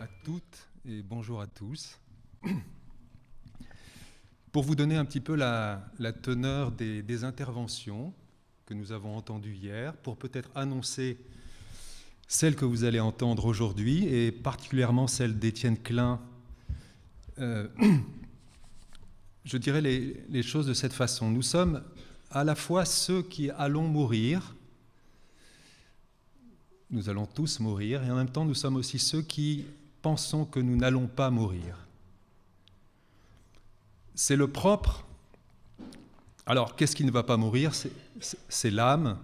à toutes et bonjour à tous. Pour vous donner un petit peu la, teneur des, interventions que nous avons entendues hier, pour peut-être annoncer celles que vous allez entendre aujourd'hui et particulièrement celle d'Étienne Klein, euh, je dirais les choses de cette façon. Nous sommes à la fois ceux qui allons mourir, nous allons tous mourir, et en même temps nous sommes aussi ceux qui pensons que nous n'allons pas mourir. C'est le propre. Alors, qu'est-ce qui ne va pas mourir C'est l'âme,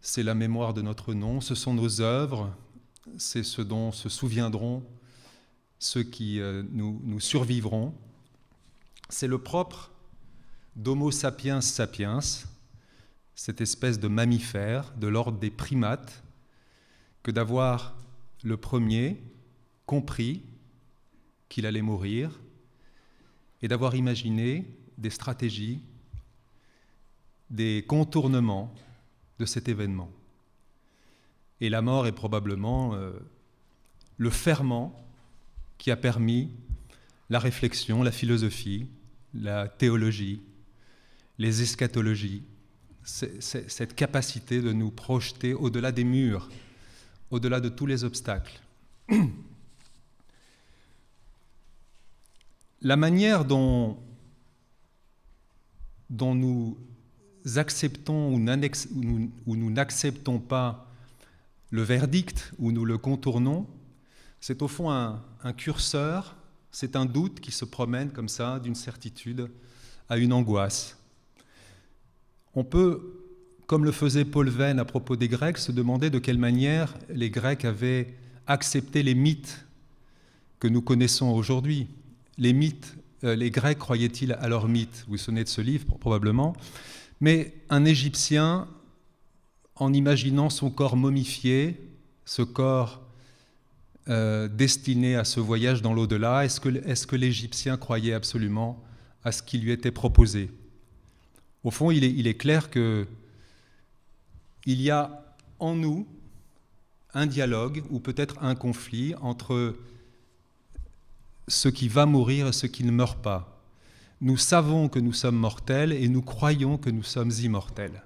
c'est la mémoire de notre nom, ce sont nos œuvres, c'est ce dont se souviendront ceux qui euh, nous, nous survivront. C'est le propre d'Homo sapiens sapiens, cette espèce de mammifère de l'ordre des primates que d'avoir le premier compris qu'il allait mourir et d'avoir imaginé des stratégies, des contournements de cet événement. Et la mort est probablement euh, le ferment qui a permis la réflexion, la philosophie, la théologie, les eschatologies, cette capacité de nous projeter au-delà des murs au-delà de tous les obstacles. La manière dont, nous acceptons ou nous n'acceptons pas le verdict ou nous le contournons, c'est au fond un curseur, c'est un doute qui se promène comme ça d'une certitude à une angoisse. On peut comme le faisait Paul Venn à propos des Grecs, se demandait de quelle manière les Grecs avaient accepté les mythes que nous connaissons aujourd'hui. Les mythes, euh, les Grecs croyaient-ils à leurs mythes Vous vous souvenez de ce livre probablement. Mais un Égyptien, en imaginant son corps momifié, ce corps euh, destiné à ce voyage dans l'au-delà, est-ce que, que l'Égyptien croyait absolument à ce qui lui était proposé Au fond, il est, il est clair que il y a en nous un dialogue ou peut-être un conflit entre ce qui va mourir et ce qui ne meurt pas. Nous savons que nous sommes mortels et nous croyons que nous sommes immortels.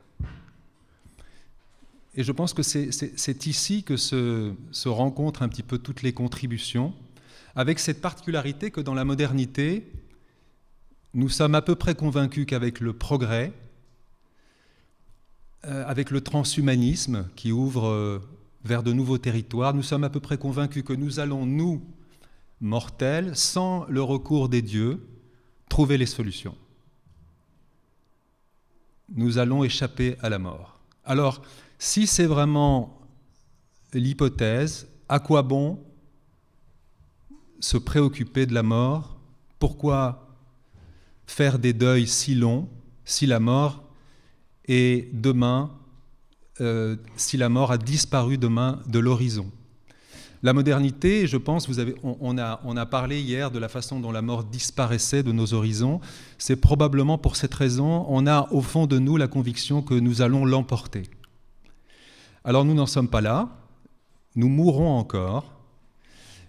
Et je pense que c'est ici que se, rencontrent un petit peu toutes les contributions, avec cette particularité que dans la modernité, nous sommes à peu près convaincus qu'avec le progrès, euh, avec le transhumanisme qui ouvre euh, vers de nouveaux territoires, nous sommes à peu près convaincus que nous allons, nous, mortels, sans le recours des dieux, trouver les solutions. Nous allons échapper à la mort. Alors, si c'est vraiment l'hypothèse, à quoi bon se préoccuper de la mort Pourquoi faire des deuils si longs si la mort et demain, euh, si la mort a disparu demain de l'horizon. La modernité, je pense, vous avez, on, a, on, a, parlé hier de la façon dont la mort disparaissait de nos horizons. C'est probablement pour cette raison, on a au fond de nous la conviction que nous allons l'emporter. Alors nous n'en sommes pas là, nous mourrons encore,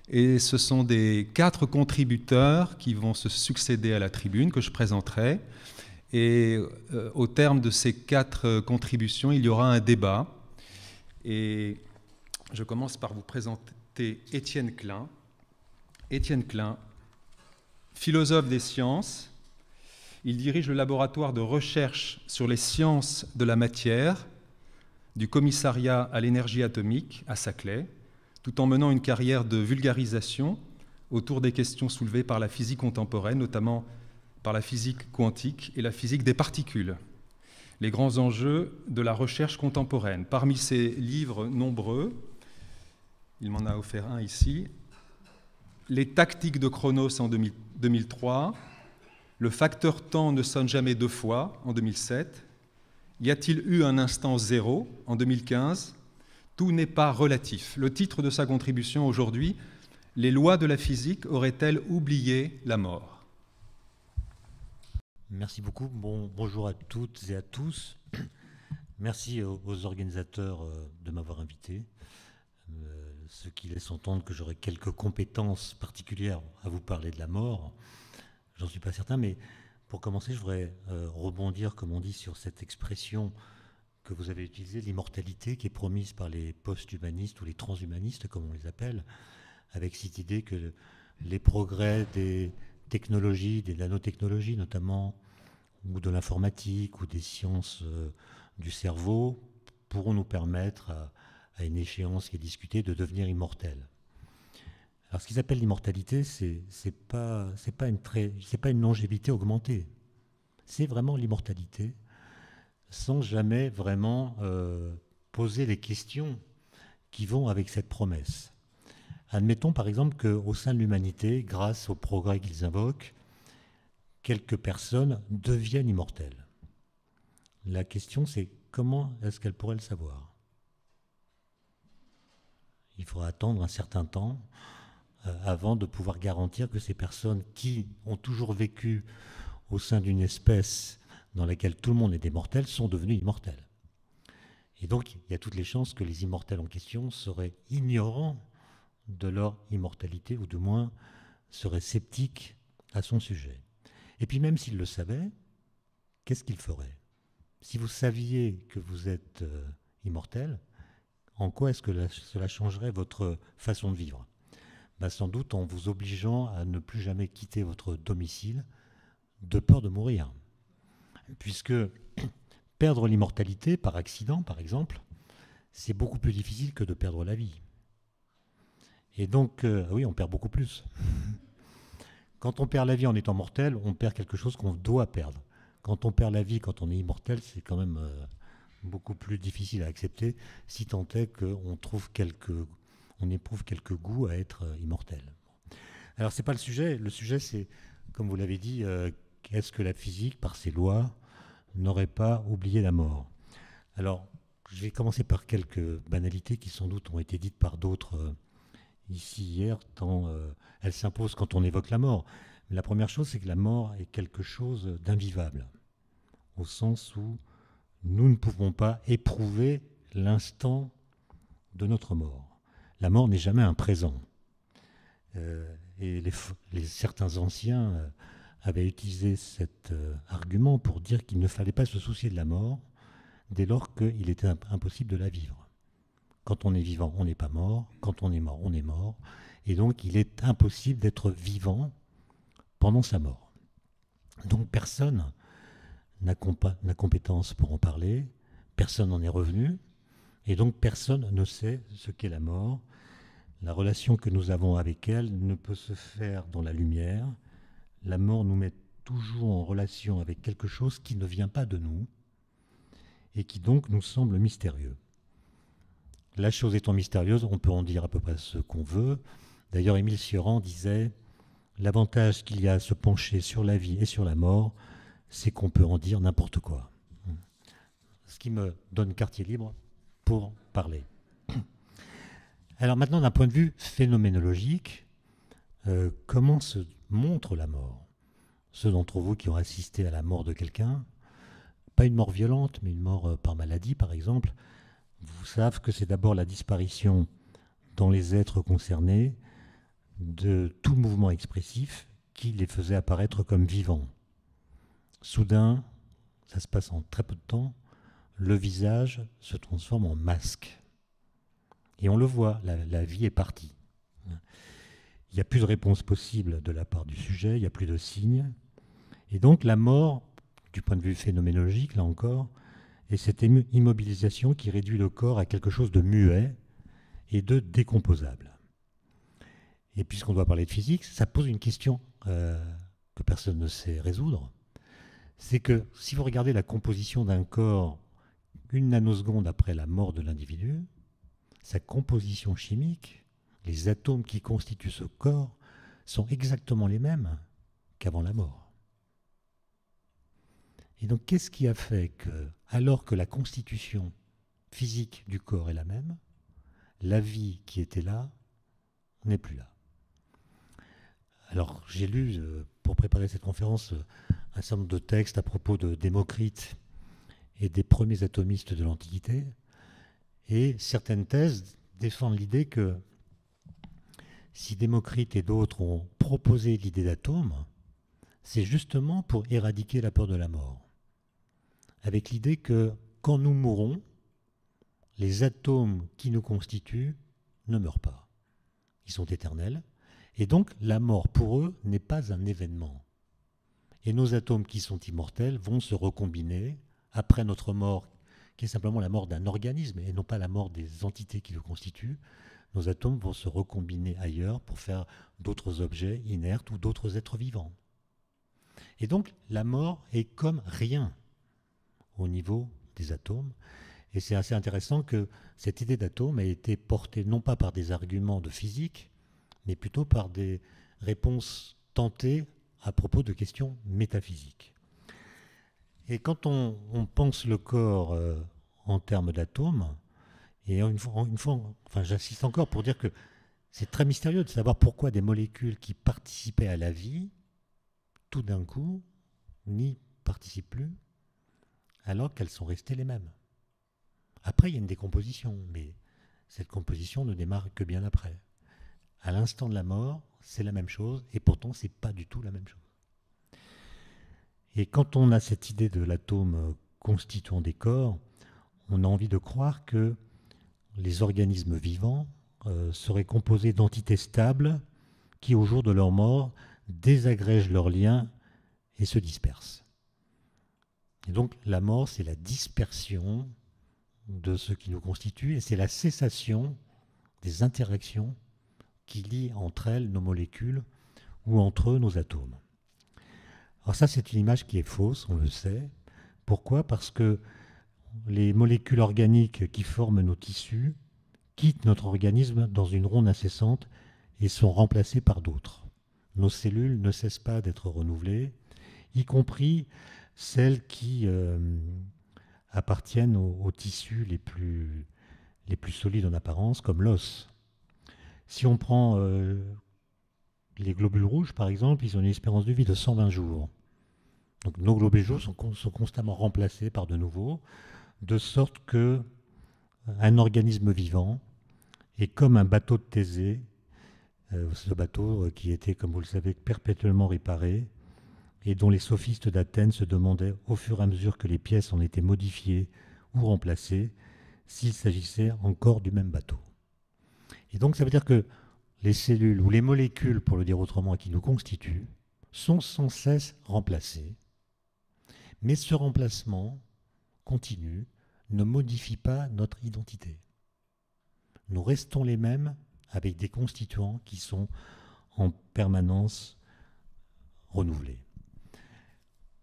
et ce sont des quatre contributeurs qui vont se succéder à la tribune que je présenterai. Et euh, au terme de ces quatre euh, contributions, il y aura un débat. Et je commence par vous présenter Étienne Klein. Étienne Klein, philosophe des sciences, il dirige le laboratoire de recherche sur les sciences de la matière du commissariat à l'énergie atomique à Saclay, tout en menant une carrière de vulgarisation autour des questions soulevées par la physique contemporaine, notamment par la physique quantique et la physique des particules, les grands enjeux de la recherche contemporaine. Parmi ses livres nombreux, il m'en a offert un ici, Les tactiques de Chronos en 2003, Le facteur temps ne sonne jamais deux fois en 2007, Y a-t-il eu un instant zéro en 2015, Tout n'est pas relatif. Le titre de sa contribution aujourd'hui, Les lois de la physique auraient-elles oublié la mort Merci beaucoup. bonjour à toutes et à tous. Merci aux, organisateurs euh, de m'avoir invité, euh, ce qui laisse entendre que j'aurai quelques compétences particulières à vous parler de la mort. J'en suis pas certain, mais pour commencer, je voudrais euh, rebondir, comme on dit, sur cette expression que vous avez utilisée, l'immortalité qui est promise par les post-humanistes ou les transhumanistes, comme on les appelle, avec cette idée que les progrès des technologies, des nanotechnologies notamment, ou de l'informatique, ou des sciences euh, du cerveau, pourront nous permettre, à, une échéance qui est discutée, de devenir immortels. Alors ce qu'ils appellent l'immortalité, c'est n'est pas, pas, une pas une longévité augmentée. C'est vraiment l'immortalité, sans jamais vraiment euh, poser les questions qui vont avec cette promesse. Admettons par exemple qu'au sein de l'humanité, grâce aux progrès qu'ils invoquent, quelques personnes deviennent immortelles. La question c'est comment est-ce qu'elles pourraient le savoir Il faudra attendre un certain temps euh, avant de pouvoir garantir que ces personnes qui ont toujours vécu au sein d'une espèce dans laquelle tout le monde est mortels sont devenues immortelles. Et donc, il y a toutes les chances que les immortels en question seraient ignorants de leur immortalité, ou du moins seraient sceptiques à son sujet. Et puis même s'ils le savaient, qu'est-ce qu'ils feraient Si vous saviez que vous êtes euh, immortel, en quoi est-ce que cela changerait votre façon de vivre bah, Sans doute en vous obligeant à ne plus jamais quitter votre domicile de peur de mourir. Puisque perdre l'immortalité par accident, par exemple, c'est beaucoup plus difficile que de perdre la vie. Et donc, euh, oui, on perd beaucoup plus. quand on perd la vie en étant mortel, on perd quelque chose qu'on doit perdre. Quand on perd la vie, quand on est immortel, c'est quand même euh, beaucoup plus difficile à accepter, si tant est qu'on trouve quelques, on éprouve quelques goûts à être euh, immortel. Alors, ce n'est pas le sujet. Le sujet, c'est, comme vous l'avez dit, est-ce que la physique, par ses lois, n'aurait pas oublié la mort Alors, je vais commencer par quelques banalités qui sans doute ont été dites par d'autres ici, hier, tant euh, elle s'impose quand on évoque la mort. la première chose, c'est que la mort est quelque chose d'invivable, au sens où nous ne pouvons pas éprouver l'instant de notre mort. La mort n'est jamais un présent. Euh, et certains anciens euh, avaient utilisé cet argument pour dire qu'il ne fallait pas se soucier de la mort dès lors qu'il était impossible de la vivre. Quand on est vivant, on n'est pas mort. Quand on est mort, on est mort. Et donc, il est impossible d'être vivant pendant sa mort. Donc, personne n'a compétence pour en parler. Personne n'en est revenu. Et donc, personne ne sait ce qu'est la mort. La relation que nous avons avec elle ne peut se faire dans la lumière. La mort nous met toujours en relation avec quelque chose qui ne vient pas de nous et qui donc nous semble mystérieux. La chose étant mystérieuse, on peut en dire à peu près ce qu'on veut. D'ailleurs, Émile Cioran disait L'avantage qu'il y a à se pencher sur la vie et sur la mort, c'est qu'on peut en dire n'importe quoi. Ce qui me donne quartier libre pour parler. Alors maintenant, d'un point de vue phénoménologique, euh, comment se montre la mort Ceux d'entre vous qui ont assisté à la mort de quelqu'un, pas une mort violente, mais une mort euh, par maladie par exemple, vous savez que c'est d'abord la disparition dans les êtres concernés de tout mouvement expressif qui les faisait apparaître comme vivants. Soudain, ça se passe en très peu de temps, le visage se transforme en masque. Et on le voit, la, vie est partie. Il n'y a plus de réponse possible de la part du sujet, il n'y a plus de signes. Et donc la mort, du point de vue phénoménologique, là encore, et cette immobilisation qui réduit le corps à quelque chose de muet et de décomposable. Et puisqu'on doit parler de physique, ça pose une question euh, que personne ne sait résoudre. C'est que si vous regardez la composition d'un corps une nanoseconde après la mort de l'individu, sa composition chimique, les atomes qui constituent ce corps, sont exactement les mêmes qu'avant la mort. Et donc, qu'est-ce qui a fait que, alors que la constitution physique du corps est la même, la vie qui était là n'est plus là Alors, j'ai lu, euh, pour préparer cette conférence, euh, un certain nombre de textes à propos de Démocrite et des premiers atomistes de l'Antiquité, et certaines thèses défendent l'idée que si Démocrite et d'autres ont proposé l'idée d'atome, c'est justement pour éradiquer la peur de la mort avec l'idée que quand nous mourons, les atomes qui nous constituent ne meurent pas. Ils sont éternels. Et donc la mort pour eux n'est pas un événement. Et nos atomes qui sont immortels vont se recombiner après notre mort, qui est simplement la mort d'un organisme et non pas la mort des entités qui le constituent. Nos atomes vont se recombiner ailleurs pour faire d'autres objets inertes ou d'autres êtres vivants. Et donc la mort est comme rien au niveau des atomes. Et c'est assez intéressant que cette idée d'atome a été portée non pas par des arguments de physique, mais plutôt par des réponses tentées à propos de questions métaphysiques. Et quand on, pense le corps euh, en termes d'atomes, et une fois, une fois enfin, j'insiste encore pour dire que c'est très mystérieux de savoir pourquoi des molécules qui participaient à la vie, tout d'un coup, n'y participent plus, alors qu'elles sont restées les mêmes. Après, il y a une décomposition, mais cette composition ne démarre que bien après. À l'instant de la mort, c'est la même chose, et pourtant, c'est pas du tout la même chose. Et quand on a cette idée de l'atome constituant des corps, on a envie de croire que les organismes vivants euh, seraient composés d'entités stables qui, au jour de leur mort, désagrègent leurs liens et se dispersent. Et donc la mort, c'est la dispersion de ce qui nous constitue et c'est la cessation des interactions qui lient entre elles nos molécules ou entre eux nos atomes. Alors ça, c'est une image qui est fausse, on le sait. Pourquoi Parce que les molécules organiques qui forment nos tissus quittent notre organisme dans une ronde incessante et sont remplacées par d'autres. Nos cellules ne cessent pas d'être renouvelées, y compris celles qui euh, appartiennent aux, tissus les plus, solides en apparence, comme l'os. Si on prend euh, les globules rouges, par exemple, ils ont une espérance de vie de 120 jours. Donc nos globules rouges sont, constamment remplacés par de nouveaux, de sorte que un organisme vivant est comme un bateau de Thésée, euh, ce bateau qui était, comme vous le savez, perpétuellement réparé, et dont les sophistes d'Athènes se demandaient au fur et à mesure que les pièces en étaient modifiées ou remplacées s'il s'agissait encore du même bateau. Et donc ça veut dire que les cellules ou les molécules, pour le dire autrement, qui nous constituent, sont sans cesse remplacées. Mais ce remplacement continu ne modifie pas notre identité. Nous restons les mêmes avec des constituants qui sont en permanence renouvelés.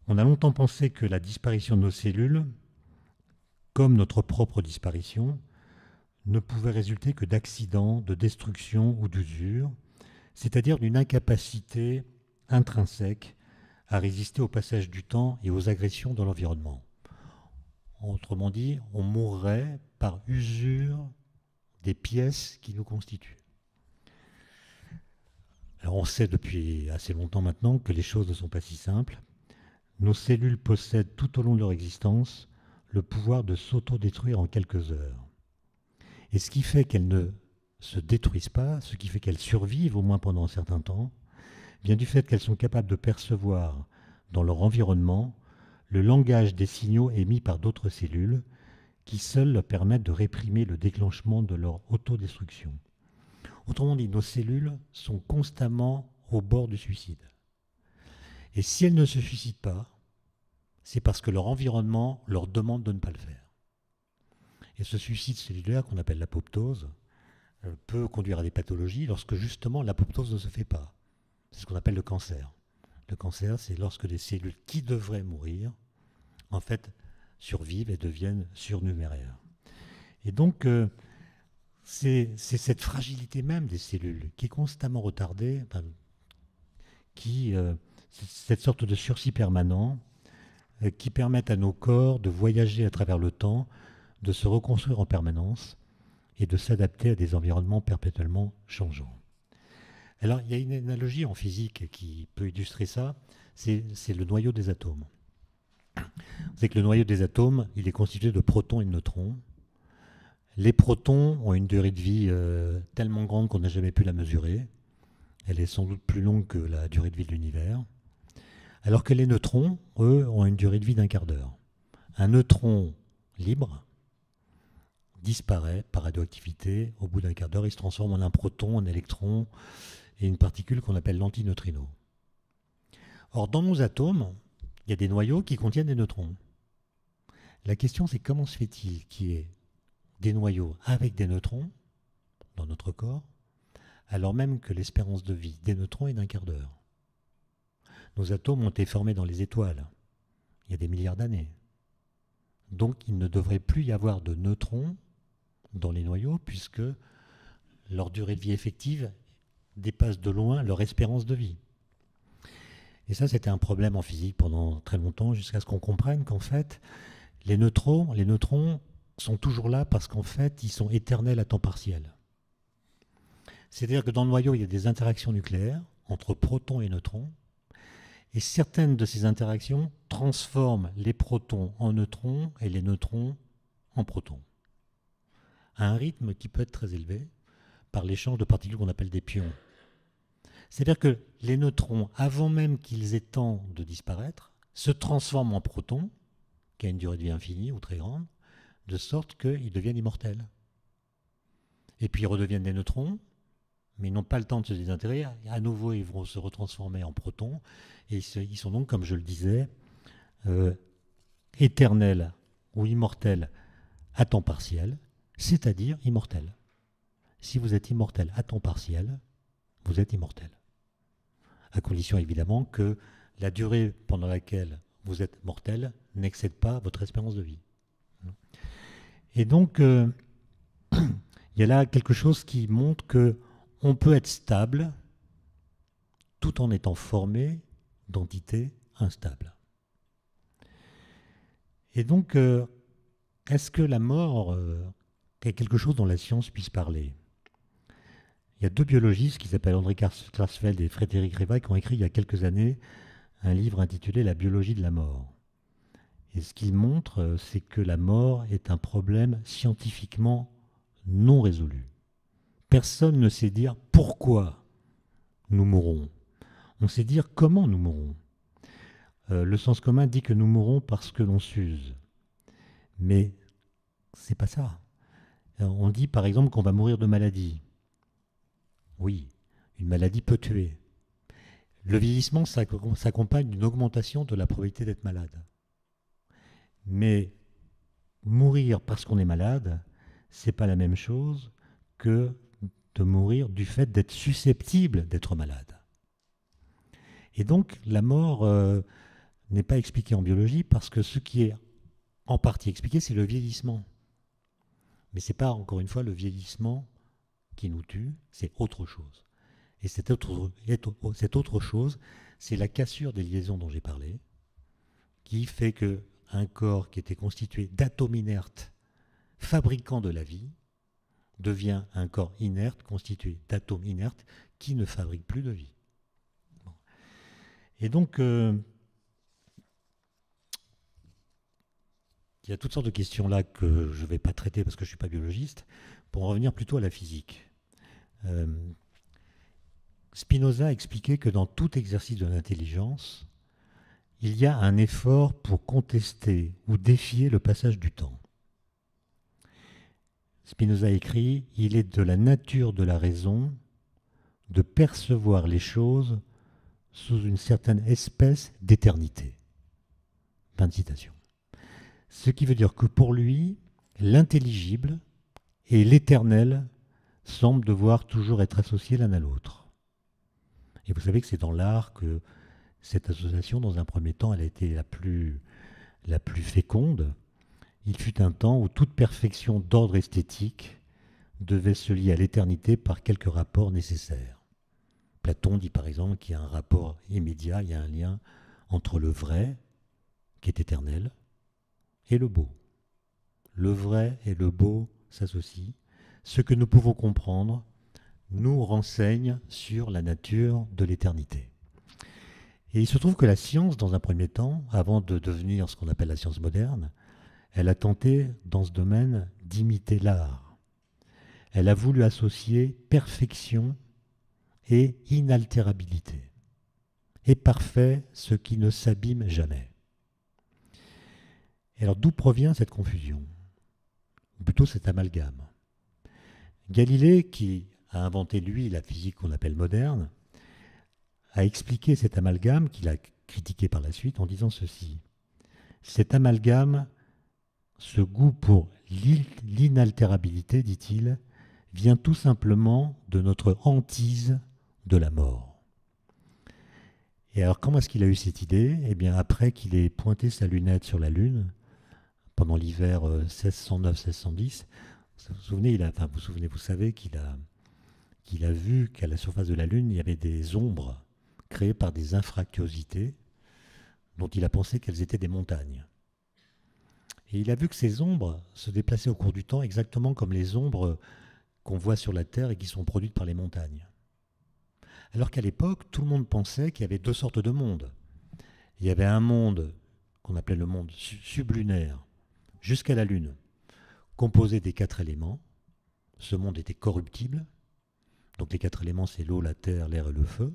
On a longtemps pensé que la disparition de nos cellules, comme notre propre disparition, ne pouvait résulter que d'accidents, de destruction ou d'usure, c'est-à-dire d'une incapacité intrinsèque à résister au passage du temps et aux agressions de l'environnement. Autrement dit, on mourrait par usure des pièces qui nous constituent. on sait depuis assez longtemps maintenant que les choses ne sont pas si simples nos cellules possèdent tout au long de leur existence le pouvoir de s'autodétruire en quelques heures. Et ce qui fait qu'elles ne se détruisent pas, ce qui fait qu'elles survivent au moins pendant un certain temps, vient du fait qu'elles sont capables de percevoir dans leur environnement le langage des signaux émis par d'autres cellules qui seules leur permettent de réprimer le déclenchement de leur auto autodestruction. Autrement dit, nos cellules sont constamment au bord du suicide. Et si elles ne se suicident pas, c'est parce que leur environnement leur demande de ne pas le faire. Et ce suicide cellulaire qu'on appelle l'apoptose euh, peut conduire à des pathologies lorsque justement l'apoptose ne se fait pas. C'est ce qu'on appelle le cancer. Le cancer, c'est lorsque des cellules qui devraient mourir, en fait, survivent et deviennent surnuméraires. Et donc, euh, c'est cette fragilité même des cellules qui est constamment retardée, qui, euh, cette sorte de sursis permanent, euh, qui permettent à nos corps de voyager à travers le temps, de se reconstruire en permanence et de s'adapter à des environnements perpétuellement changeants. Alors, il y a une analogie en physique qui peut illustrer ça, c'est le noyau des atomes. C'est que le noyau des atomes, il est constitué de protons et de neutrons. Les protons ont une durée de vie euh, tellement grande qu'on n'a jamais pu la mesurer. Elle est sans doute plus longue que la durée de vie de l'univers. Alors que les neutrons, eux, ont une durée de vie d'un quart d'heure. Un neutron libre disparaît par radioactivité. Au bout d'un quart d'heure, il se transforme en un proton, un électron et une particule qu'on appelle l'antineutrino. Or, dans nos atomes, il y a des noyaux qui contiennent des neutrons. La question, c'est comment se fait-il qu'il y ait des noyaux avec des neutrons dans notre corps, alors même que l'espérance de vie des neutrons est d'un quart d'heure nos atomes ont été formés dans les étoiles, il y a des milliards d'années. Donc il ne devrait plus y avoir de neutrons dans les noyaux, puisque leur durée de vie effective dépasse de loin leur espérance de vie. Et ça, c'était un problème en physique pendant très longtemps, jusqu'à ce qu'on comprenne qu'en fait, les neutrons, les neutrons sont toujours là parce qu'en fait, ils sont éternels à temps partiel. C'est-à-dire que dans le noyau, il y a des interactions nucléaires entre protons et neutrons, et certaines de ces interactions transforment les protons en neutrons et les neutrons en protons. À un rythme qui peut être très élevé par l'échange de particules qu'on appelle des pions. C'est-à-dire que les neutrons, avant même qu'ils aient temps de disparaître, se transforment en protons, qui ont une durée de vie infinie ou très grande, de sorte qu'ils deviennent immortels. Et puis ils redeviennent des neutrons, mais ils n'ont pas le temps de se désintégrer. À nouveau, ils vont se retransformer en protons. Et ils sont donc, comme je le disais, euh, éternels ou immortels à temps partiel, c'est-à-dire immortels. Si vous êtes immortel à temps partiel, vous êtes immortel. À condition évidemment que la durée pendant laquelle vous êtes mortel n'excède pas votre espérance de vie. Et donc, euh, il y a là quelque chose qui montre que on peut être stable tout en étant formé d'entités instables. Et donc, euh, est-ce que la mort euh, est quelque chose dont la science puisse parler Il y a deux biologistes qui s'appellent André Karsfeld et Frédéric Reva qui ont écrit il y a quelques années un livre intitulé La biologie de la mort. Et ce qu'ils montrent, euh, c'est que la mort est un problème scientifiquement non résolu. Personne ne sait dire pourquoi nous mourons. On sait dire comment nous mourons. Euh, le sens commun dit que nous mourons parce que l'on s'use. Mais c'est pas ça. Euh, on dit par exemple qu'on va mourir de maladie. Oui, une maladie peut tuer. Le vieillissement s'accompagne d'une augmentation de la probabilité d'être malade. Mais mourir parce qu'on est malade, c'est pas la même chose que de mourir du fait d'être susceptible d'être malade. Et donc la mort euh, n'est pas expliquée en biologie parce que ce qui est en partie expliqué, c'est le vieillissement. Mais ce n'est pas encore une fois le vieillissement qui nous tue, c'est autre chose. Et cette autre, chose, c'est la cassure des liaisons dont j'ai parlé, qui fait que un corps qui était constitué d'atomes inertes, fabricant de la vie, devient un corps inerte constitué d'atomes inertes qui ne fabriquent plus de vie. Et donc, euh, il y a toutes sortes de questions là que je ne vais pas traiter parce que je ne suis pas biologiste, pour en revenir plutôt à la physique. Euh, Spinoza Spinoza expliquait que dans tout exercice de l'intelligence, il y a un effort pour contester ou défier le passage du temps. Spinoza écrit Il est de la nature de la raison de percevoir les choses sous une certaine espèce d'éternité. Fin citation. Ce qui veut dire que pour lui, l'intelligible et l'éternel semblent devoir toujours être associés l'un à l'autre. Et vous savez que c'est dans l'art que cette association, dans un premier temps, elle a été la plus, la plus féconde, il fut un temps où toute perfection d'ordre esthétique devait se lier à l'éternité par quelques rapports nécessaires. Platon dit par exemple qu'il y a un rapport immédiat, il y a un lien entre le vrai, qui est éternel, et le beau. Le vrai et le beau s'associent. Ce que nous pouvons comprendre nous renseigne sur la nature de l'éternité. Et il se trouve que la science, dans un premier temps, avant de devenir ce qu'on appelle la science moderne, elle a tenté, dans ce domaine, d'imiter l'art. Elle a voulu associer perfection et inaltérabilité, et parfait ce qui ne s'abîme jamais. alors d'où provient cette confusion Ou plutôt cet amalgame Galilée, qui a inventé lui la physique qu'on appelle moderne, a expliqué cet amalgame qu'il a critiqué par la suite en disant ceci. Cet amalgame ce goût pour l'inaltérabilité, dit-il, vient tout simplement de notre hantise de la mort. Et alors comment est-ce qu'il a eu cette idée Eh bien après qu'il ait pointé sa lunette sur la Lune, pendant l'hiver 1609-1610, euh, vous vous souvenez, il vous, souvenez, vous savez qu'il a, qu'il a vu qu'à la surface de la Lune, il y avait des ombres créées par des infractuosités dont il a pensé qu'elles étaient des montagnes. Et il a vu que ces ombres se déplaçaient au cours du temps exactement comme les ombres qu'on voit sur la Terre et qui sont produites par les montagnes. Alors qu'à l'époque, tout le monde pensait qu'il y avait deux sortes de mondes. Il y avait un monde qu'on appelait le monde sublunaire, jusqu'à la Lune, composé des quatre éléments. Ce monde était corruptible. Donc les quatre éléments, c'est l'eau, la terre, l'air et le feu.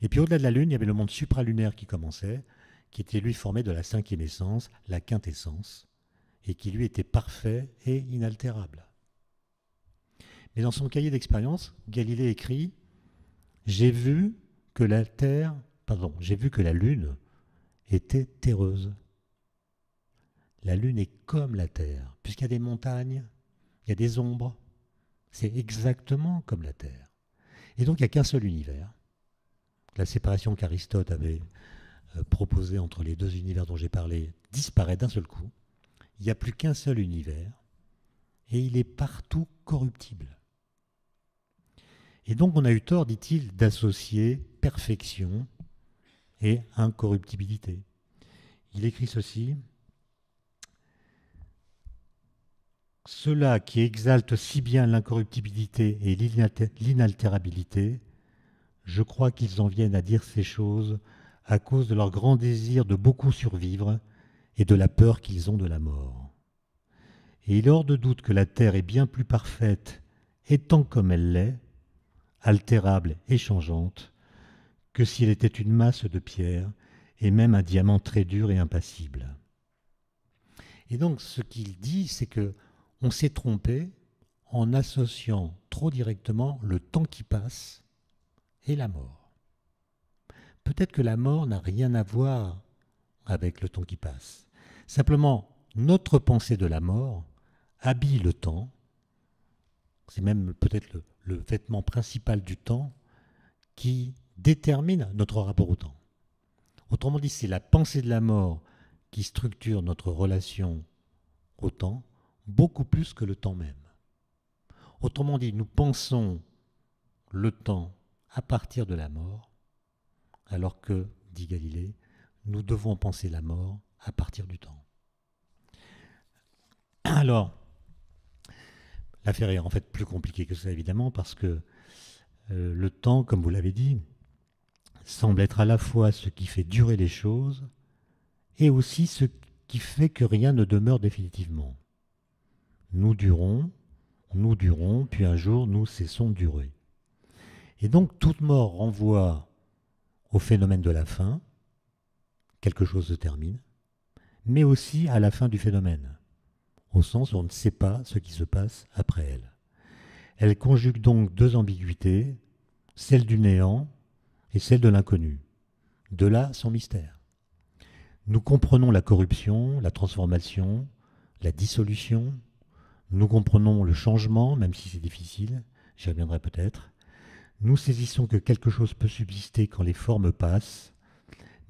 Et puis au-delà de la Lune, il y avait le monde supralunaire qui commençait, qui était lui formé de la cinquième essence, la quintessence, et qui lui était parfait et inaltérable. Mais dans son cahier d'expérience, Galilée écrit J'ai vu que la Terre, pardon, j'ai vu que la Lune était terreuse. La Lune est comme la Terre, puisqu'il y a des montagnes, il y a des ombres. C'est exactement comme la Terre. Et donc il n'y a qu'un seul univers. La séparation qu'Aristote avait euh, proposée entre les deux univers dont j'ai parlé disparaît d'un seul coup. Il n'y a plus qu'un seul univers et il est partout corruptible. Et donc on a eu tort, dit-il, d'associer perfection et incorruptibilité. Il écrit ceci. Cela qui exalte si bien l'incorruptibilité et l'inaltérabilité, je crois qu'ils en viennent à dire ces choses à cause de leur grand désir de beaucoup survivre et de la peur qu'ils ont de la mort. Et il est hors de doute que la terre est bien plus parfaite, étant comme elle l'est, altérable et changeante, que si elle était une masse de pierre, et même un diamant très dur et impassible. Et donc ce qu'il dit, c'est que on s'est trompé en associant trop directement le temps qui passe et la mort. Peut-être que la mort n'a rien à voir avec le temps qui passe. Simplement, notre pensée de la mort habille le temps, c'est même peut-être le, vêtement principal du temps, qui détermine notre rapport au temps. Autrement dit, c'est la pensée de la mort qui structure notre relation au temps, beaucoup plus que le temps même. Autrement dit, nous pensons le temps à partir de la mort, alors que, dit Galilée, nous devons penser la mort à partir du temps. Alors, l'affaire est en fait plus compliquée que ça, évidemment, parce que euh, le temps, comme vous l'avez dit, semble être à la fois ce qui fait durer les choses et aussi ce qui fait que rien ne demeure définitivement. Nous durons, nous durons, puis un jour nous cessons de durer. Et donc toute mort renvoie au phénomène de la fin, quelque chose se termine, mais aussi à la fin du phénomène, au sens où on ne sait pas ce qui se passe après elle. Elle conjugue donc deux ambiguïtés, celle du néant et celle de l'inconnu. De là son mystère. Nous comprenons la corruption, la transformation, la dissolution, nous comprenons le changement, même si c'est difficile, j'y reviendrai peut-être. Nous saisissons que quelque chose peut subsister quand les formes passent,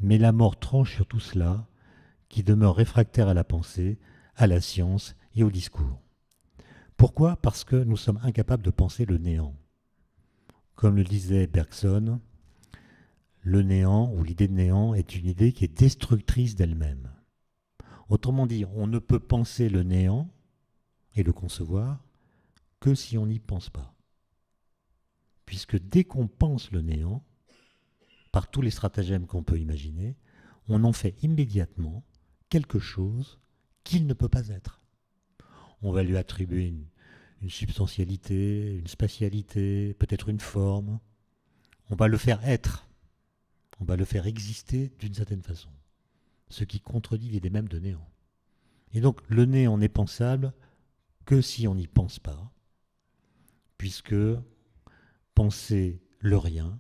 mais la mort tranche sur tout cela, qui demeure réfractaire à la pensée, à la science et au discours. Pourquoi Parce que nous sommes incapables de penser le néant. Comme le disait Bergson, le néant ou l'idée de néant est une idée qui est destructrice d'elle-même. Autrement dit, on ne peut penser le néant et le concevoir que si on n'y pense pas. Puisque dès qu'on pense le néant, par tous les stratagèmes qu'on peut imaginer, on en fait immédiatement quelque chose qu'il ne peut pas être. On va lui attribuer une, substantialité, une spatialité, peut-être une forme. On va le faire être. On va le faire exister d'une certaine façon. Ce qui contredit l'idée même de néant. Et donc le néant n'est pensable que si on n'y pense pas, puisque penser le rien,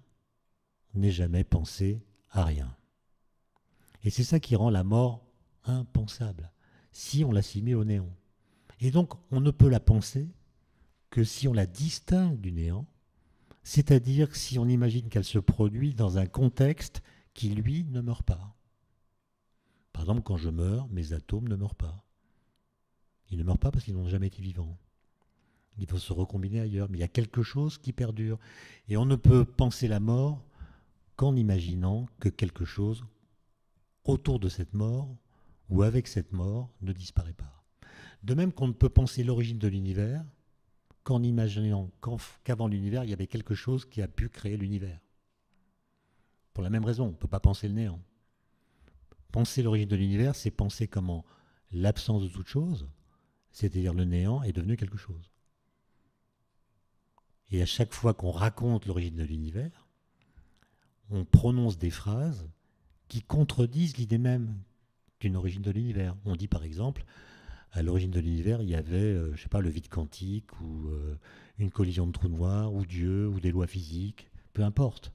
n'est jamais pensé à rien. Et c'est ça qui rend la mort impensable, si on l'assimile au néant. Et donc, on ne peut la penser que si on la distingue du néant, c'est-à-dire si on imagine qu'elle se produit dans un contexte qui, lui, ne meurt pas. Par exemple, quand je meurs, mes atomes ne meurent pas. Ils ne meurent pas parce qu'ils n'ont jamais été vivants. Il faut se recombiner ailleurs, mais il y a quelque chose qui perdure. Et on ne peut penser la mort qu'en imaginant que quelque chose autour de cette mort ou avec cette mort ne disparaît pas. De même qu'on ne peut penser l'origine de l'univers qu'en imaginant qu'avant l'univers, il y avait quelque chose qui a pu créer l'univers. Pour la même raison, on ne peut pas penser le néant. Penser l'origine de l'univers, c'est penser comment l'absence de toute chose, c'est-à-dire le néant, est devenu quelque chose. Et à chaque fois qu'on raconte l'origine de l'univers, on prononce des phrases qui contredisent l'idée même d'une origine de l'univers. On dit par exemple, à l'origine de l'univers, il y avait, euh, je ne sais pas, le vide quantique ou euh, une collision de trous noirs ou Dieu ou des lois physiques, peu importe.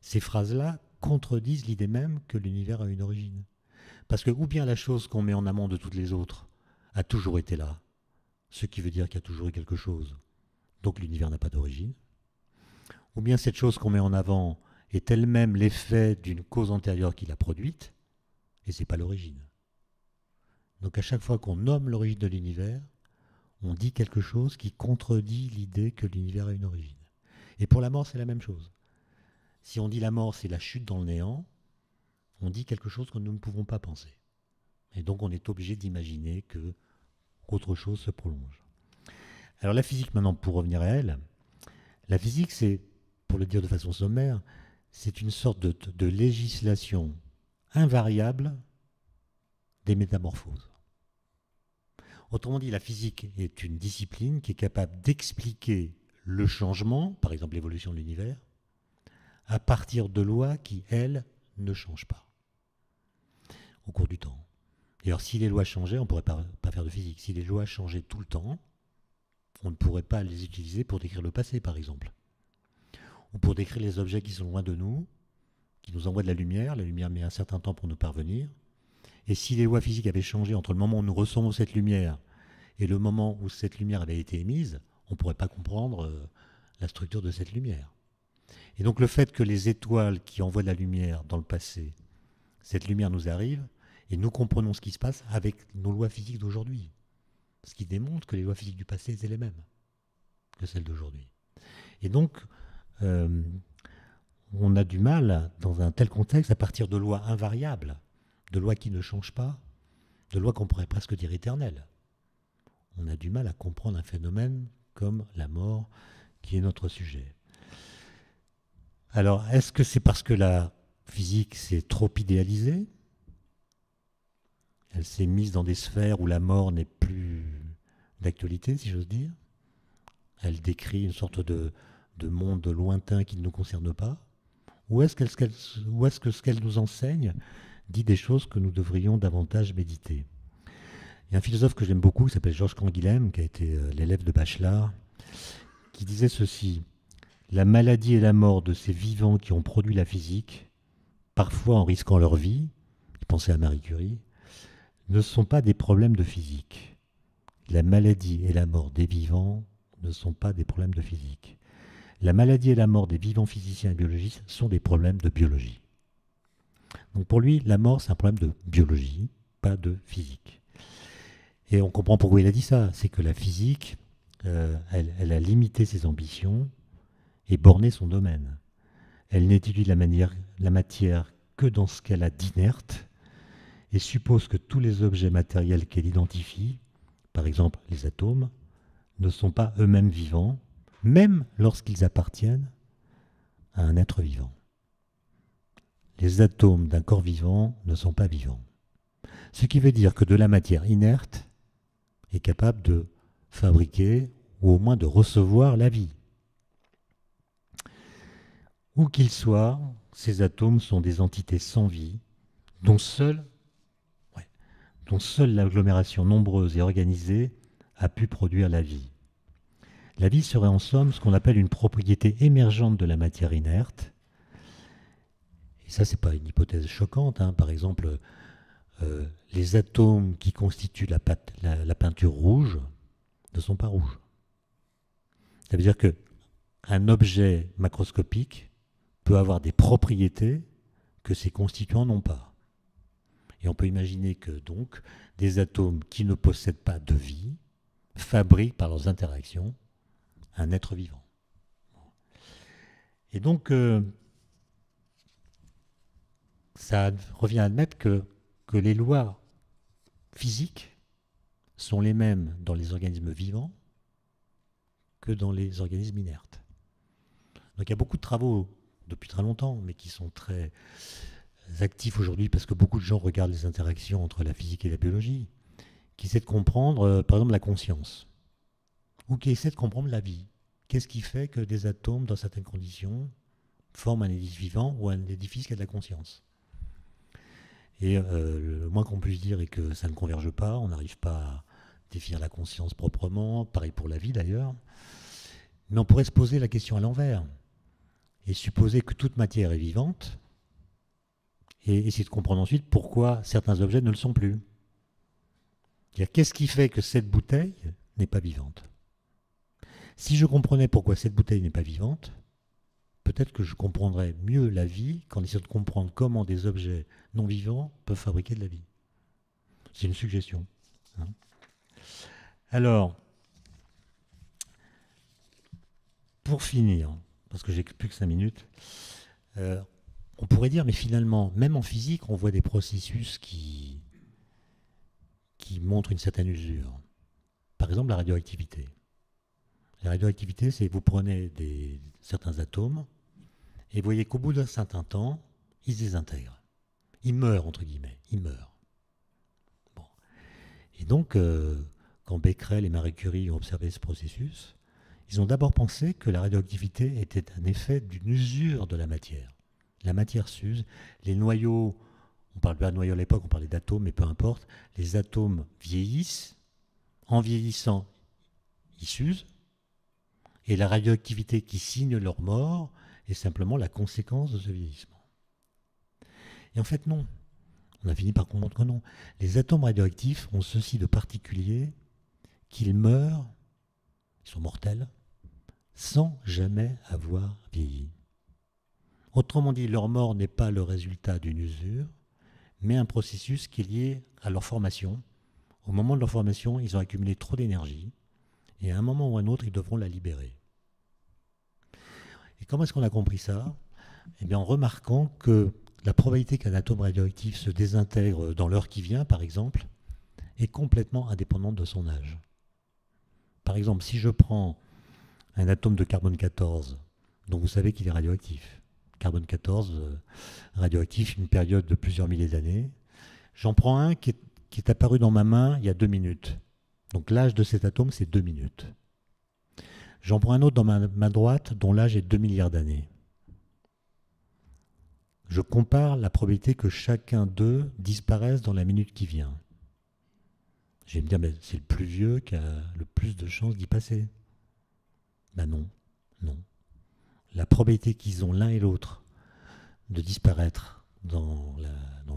Ces phrases-là contredisent l'idée même que l'univers a une origine. Parce que ou bien la chose qu'on met en amont de toutes les autres a toujours été là, ce qui veut dire qu'il y a toujours eu quelque chose, donc l'univers n'a pas d'origine, ou bien cette chose qu'on met en avant est elle-même l'effet d'une cause antérieure qui l'a produite, et ce n'est pas l'origine. Donc à chaque fois qu'on nomme l'origine de l'univers, on dit quelque chose qui contredit l'idée que l'univers a une origine. Et pour la mort, c'est la même chose. Si on dit la mort, c'est la chute dans le néant, on dit quelque chose que nous ne pouvons pas penser. Et donc on est obligé d'imaginer que autre chose se prolonge. Alors la physique maintenant, pour revenir à elle, la physique c'est, pour le dire de façon sommaire, c'est une sorte de, législation invariable des métamorphoses. Autrement dit, la physique est une discipline qui est capable d'expliquer le changement, par exemple l'évolution de l'univers, à partir de lois qui, elles, ne changent pas au cours du temps. D'ailleurs, si les lois changeaient, on ne pourrait pas faire de physique. Si les lois changeaient tout le temps, on ne pourrait pas les utiliser pour décrire le passé, par exemple ou pour décrire les objets qui sont loin de nous, qui nous envoient de la lumière. La lumière met un certain temps pour nous parvenir. Et si les lois physiques avaient changé entre le moment où nous recevons cette lumière et le moment où cette lumière avait été émise, on ne pourrait pas comprendre euh, la structure de cette lumière. Et donc le fait que les étoiles qui envoient de la lumière dans le passé, cette lumière nous arrive et nous comprenons ce qui se passe avec nos lois physiques d'aujourd'hui. Ce qui démontre que les lois physiques du passé étaient les mêmes que celles d'aujourd'hui. Et donc euh, on a du mal, dans un tel contexte, à partir de lois invariables, de lois qui ne changent pas, de lois qu'on pourrait presque dire éternelles. On a du mal à comprendre un phénomène comme la mort, qui est notre sujet. Alors, est-ce que c'est parce que la physique s'est trop idéalisée Elle s'est mise dans des sphères où la mort n'est plus d'actualité, si j'ose dire. Elle décrit une sorte de, de mondes lointains qui ne nous concernent pas Ou est-ce que ce qu'elle nous enseigne dit des choses que nous devrions davantage méditer Il y a un philosophe que j'aime beaucoup, qui s'appelle Georges Canguilhem, qui a été euh, l'élève de Bachelard, qui disait ceci La maladie et la mort de ces vivants qui ont produit la physique, parfois en risquant leur vie, il pensait à Marie Curie, ne sont pas des problèmes de physique. La maladie et la mort des vivants ne sont pas des problèmes de physique. La maladie et la mort des vivants physiciens et biologistes sont des problèmes de biologie. Donc pour lui, la mort, c'est un problème de biologie, pas de physique. Et on comprend pourquoi il a dit ça. C'est que la physique, euh, elle, a limité ses ambitions et borné son domaine. Elle n'étudie la, la matière que dans ce qu'elle a d'inerte et suppose que tous les objets matériels qu'elle identifie, par exemple les atomes, ne sont pas eux-mêmes vivants même lorsqu'ils appartiennent à un être vivant. Les atomes d'un corps vivant ne sont pas vivants. Ce qui veut dire que de la matière inerte est capable de fabriquer ou au moins de recevoir la vie. Où qu'ils soient, ces atomes sont des entités sans vie, dont seule, dont l'agglomération nombreuse et organisée a pu produire la vie. La vie serait en somme ce qu'on appelle une propriété émergente de la matière inerte. Et ça, ce n'est pas une hypothèse choquante. Hein. Par exemple, euh, les atomes qui constituent la, peinture rouge ne sont pas rouges. Ça veut dire que un objet macroscopique peut avoir des propriétés que ses constituants n'ont pas. Et on peut imaginer que donc des atomes qui ne possèdent pas de vie fabriquent par leurs interactions un être vivant. Et donc, euh, ça revient à admettre que, que les lois physiques sont les mêmes dans les organismes vivants que dans les organismes inertes. Donc il y a beaucoup de travaux depuis très longtemps, mais qui sont très actifs aujourd'hui parce que beaucoup de gens regardent les interactions entre la physique et la biologie, qui essaient de comprendre, euh, par exemple, la conscience ou qui essaie de comprendre la vie. Qu'est-ce qui fait que des atomes, dans certaines conditions, forment un édifice vivant ou un édifice qui a de la conscience Et euh, le moins qu'on puisse dire est que ça ne converge pas, on n'arrive pas à définir la conscience proprement, pareil pour la vie d'ailleurs. Mais on pourrait se poser la question à l'envers et supposer que toute matière est vivante et essayer de comprendre ensuite pourquoi certains objets ne le sont plus. Qu'est-ce qui fait que cette bouteille n'est pas vivante si je comprenais pourquoi cette bouteille n'est pas vivante, peut-être que je comprendrais mieux la vie qu'en essayant de comprendre comment des objets non vivants peuvent fabriquer de la vie. C'est une suggestion. Hein. Alors, pour finir, parce que j'ai plus que cinq minutes, euh, on pourrait dire, mais finalement, même en physique, on voit des processus qui, qui montrent une certaine usure. Par exemple, la radioactivité. La radioactivité, c'est vous prenez certains atomes et vous voyez qu'au bout d'un certain temps, ils se désintègrent. Ils meurent, entre guillemets. Ils meurent. Et donc, euh, quand Becquerel et Marie Curie ont observé ce processus, ils ont d'abord pensé que la radioactivité était un effet d'une usure de la matière. La matière s'use, les noyaux, on parlait pas de noyaux à l'époque, on parlait d'atomes, mais peu importe, les atomes vieillissent, en vieillissant, ils s'usent, et la radioactivité qui signe leur mort est simplement la conséquence de ce vieillissement. Et en fait, non. On a fini par comprendre que non. Les atomes radioactifs ont ceci de particulier qu'ils meurent, ils sont mortels, sans jamais avoir vieilli. Autrement dit, leur mort n'est pas le résultat d'une usure, mais un processus qui est lié à leur formation. Au moment de leur formation, ils ont accumulé trop d'énergie, et à un moment ou à un autre, ils devront la libérer comment est-ce qu'on a compris ça Eh bien, en remarquant que la probabilité qu'un atome radioactif se désintègre dans l'heure qui vient, par exemple, est complètement indépendante de son âge. Par exemple, si je prends un atome de carbone 14, dont vous savez qu'il est radioactif, carbone 14, euh, radioactif, une période de plusieurs milliers d'années, j'en prends un qui est apparu dans ma main il y a deux minutes. Donc l'âge de cet atome, c'est deux minutes. J'en prends un autre dans ma droite dont l'âge est 2 milliards d'années. Je compare la probabilité que chacun d'eux disparaisse dans la minute qui vient. Je vais me dire, c'est le plus vieux qui a le plus de chances d'y passer. Ben non, non. La probabilité qu'ils ont l'un et l'autre de disparaître dans le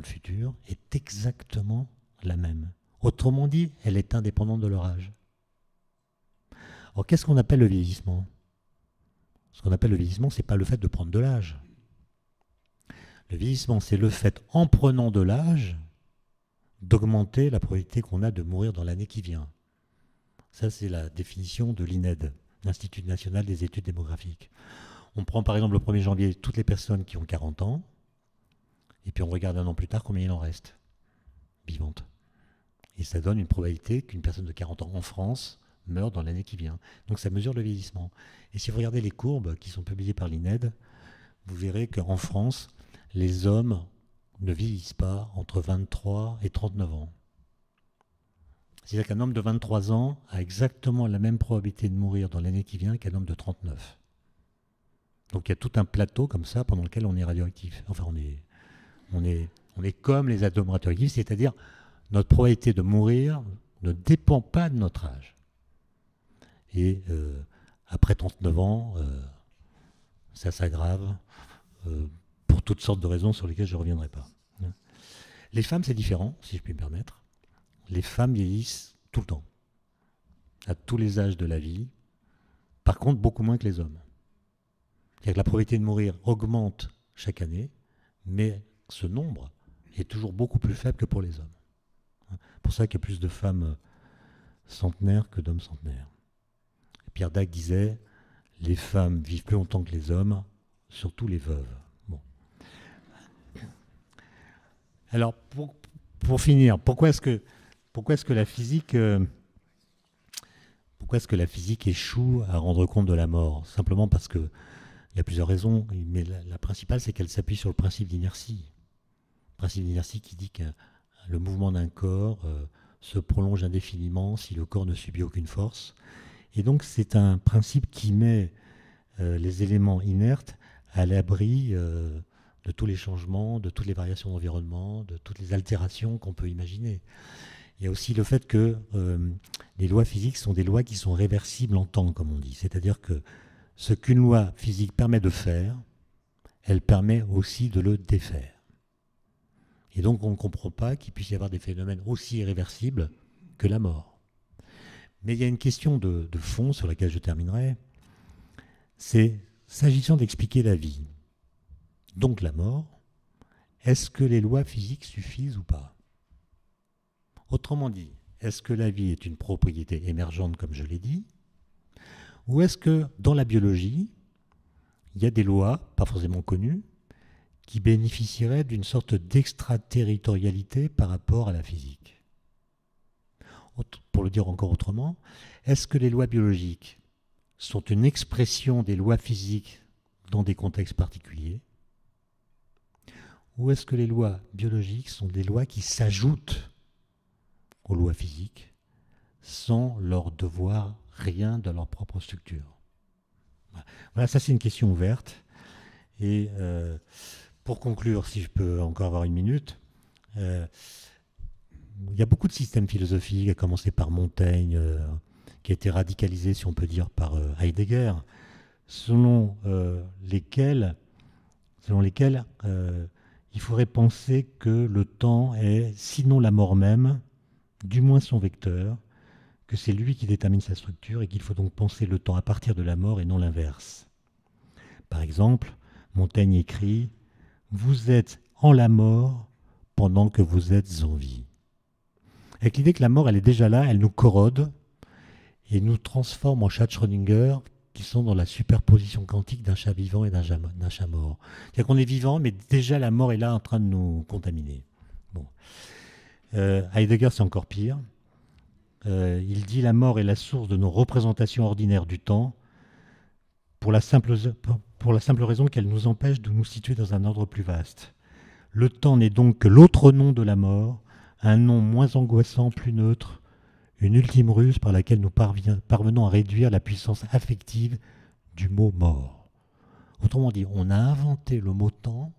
futur est exactement la même. Autrement dit, elle est indépendante de leur âge. Alors qu'est-ce qu'on appelle le vieillissement Ce qu'on appelle le vieillissement, ce n'est pas le fait de prendre de l'âge. Le vieillissement, c'est le fait, en prenant de l'âge, d'augmenter la probabilité qu'on a de mourir dans l'année qui vient. Ça, c'est la définition de l'INED, l'Institut national des études démographiques. On prend par exemple le 1er janvier toutes les personnes qui ont 40 ans, et puis on regarde un an plus tard combien il en reste vivantes. Et ça donne une probabilité qu'une personne de 40 ans en France meurent dans l'année qui vient. Donc ça mesure le vieillissement. Et si vous regardez les courbes qui sont publiées par l'INED, vous verrez qu'en France, les hommes ne vieillissent pas entre 23 et 39 ans. C'est-à-dire qu'un homme de 23 ans a exactement la même probabilité de mourir dans l'année qui vient qu'un homme de 39. Donc il y a tout un plateau comme ça pendant lequel on est radioactif. Enfin, on est, on est, on est comme les atomes radioactifs, c'est-à-dire notre probabilité de mourir ne dépend pas de notre âge. Et euh, après 39 ans, euh, ça s'aggrave euh, pour toutes sortes de raisons sur lesquelles je ne reviendrai pas. Les femmes, c'est différent, si je puis me permettre. Les femmes vieillissent tout le temps, à tous les âges de la vie. Par contre, beaucoup moins que les hommes. C'est-à-dire que la probabilité de mourir augmente chaque année, mais ce nombre est toujours beaucoup plus faible que pour les hommes. C'est Pour ça qu'il y a plus de femmes centenaires que d'hommes centenaires. Pierre Dac disait Les femmes vivent plus longtemps que les hommes, surtout les veuves. Bon. Alors, pour, finir, pourquoi est-ce que, pourquoi est que la physique. Euh, pourquoi que la physique échoue à rendre compte de la mort Simplement parce qu'il y a plusieurs raisons, mais la, principale, c'est qu'elle s'appuie sur le principe d'inertie. Le principe d'inertie qui dit que le mouvement d'un corps euh, se prolonge indéfiniment si le corps ne subit aucune force. Et donc c'est un principe qui met euh, les éléments inertes à l'abri euh, de tous les changements, de toutes les variations d'environnement, de toutes les altérations qu'on peut imaginer. Il y a aussi le fait que euh, les lois physiques sont des lois qui sont réversibles en temps, comme on dit. C'est-à-dire que ce qu'une loi physique permet de faire, elle permet aussi de le défaire. Et donc on ne comprend pas qu'il puisse y avoir des phénomènes aussi irréversibles que la mort. Mais il y a une question de, fond sur laquelle je terminerai. C'est, s'agissant d'expliquer la vie, donc la mort, est-ce que les lois physiques suffisent ou pas Autrement dit, est-ce que la vie est une propriété émergente, comme je l'ai dit Ou est-ce que dans la biologie, il y a des lois, pas forcément connues, qui bénéficieraient d'une sorte d'extraterritorialité par rapport à la physique pour le dire encore autrement, est-ce que les lois biologiques sont une expression des lois physiques dans des contextes particuliers Ou est-ce que les lois biologiques sont des lois qui s'ajoutent aux lois physiques sans leur devoir rien de leur propre structure Voilà, ça c'est une question ouverte. Et euh, pour conclure, si je peux encore avoir une minute, euh, il y a beaucoup de systèmes philosophiques, à commencer par Montaigne, euh, qui a été radicalisé, si on peut dire, par euh, Heidegger, selon euh, lesquels, selon lesquels il faudrait penser que le temps est, sinon la mort même, du moins son vecteur, que c'est lui qui détermine sa structure et qu'il faut donc penser le temps à partir de la mort et non l'inverse. Par exemple, Montaigne écrit ⁇ Vous êtes en la mort pendant que vous êtes en vie ⁇ avec l'idée que la mort, elle est déjà là, elle nous corrode et nous transforme en chat Schrödinger qui sont dans la superposition quantique d'un chat vivant et d'un chat, mort. C'est-à-dire qu'on est vivant, mais déjà la mort est là en train de nous contaminer. Bon. Euh, Heidegger, c'est encore pire. Euh, il dit la mort est la source de nos représentations ordinaires du temps, pour la simple raison qu'elle nous empêche de nous situer dans un ordre plus vaste. Le temps n'est donc que l'autre nom de la mort, un nom moins angoissant, plus neutre, une ultime ruse par laquelle nous parvenons à réduire la puissance affective du mot mort. Autrement dit, on a inventé le mot temps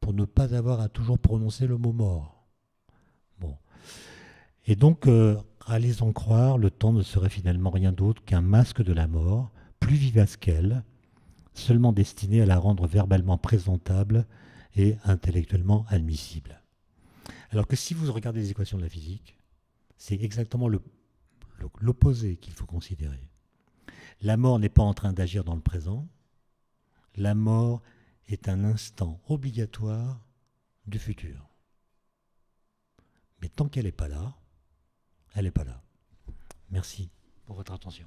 pour ne pas avoir à toujours prononcer le mot mort. Bon. Et donc, euh, allez en croire, le temps ne serait finalement rien d'autre qu'un masque de la mort, plus vivace qu'elle, seulement destiné à la rendre verbalement présentable et intellectuellement admissible. Alors que si vous regardez les équations de la physique, c'est exactement l'opposé qu'il faut considérer. La mort n'est pas en train d'agir dans le présent. La mort est un instant obligatoire du futur. Mais tant qu'elle n'est pas là, elle n'est pas là. Merci pour votre attention.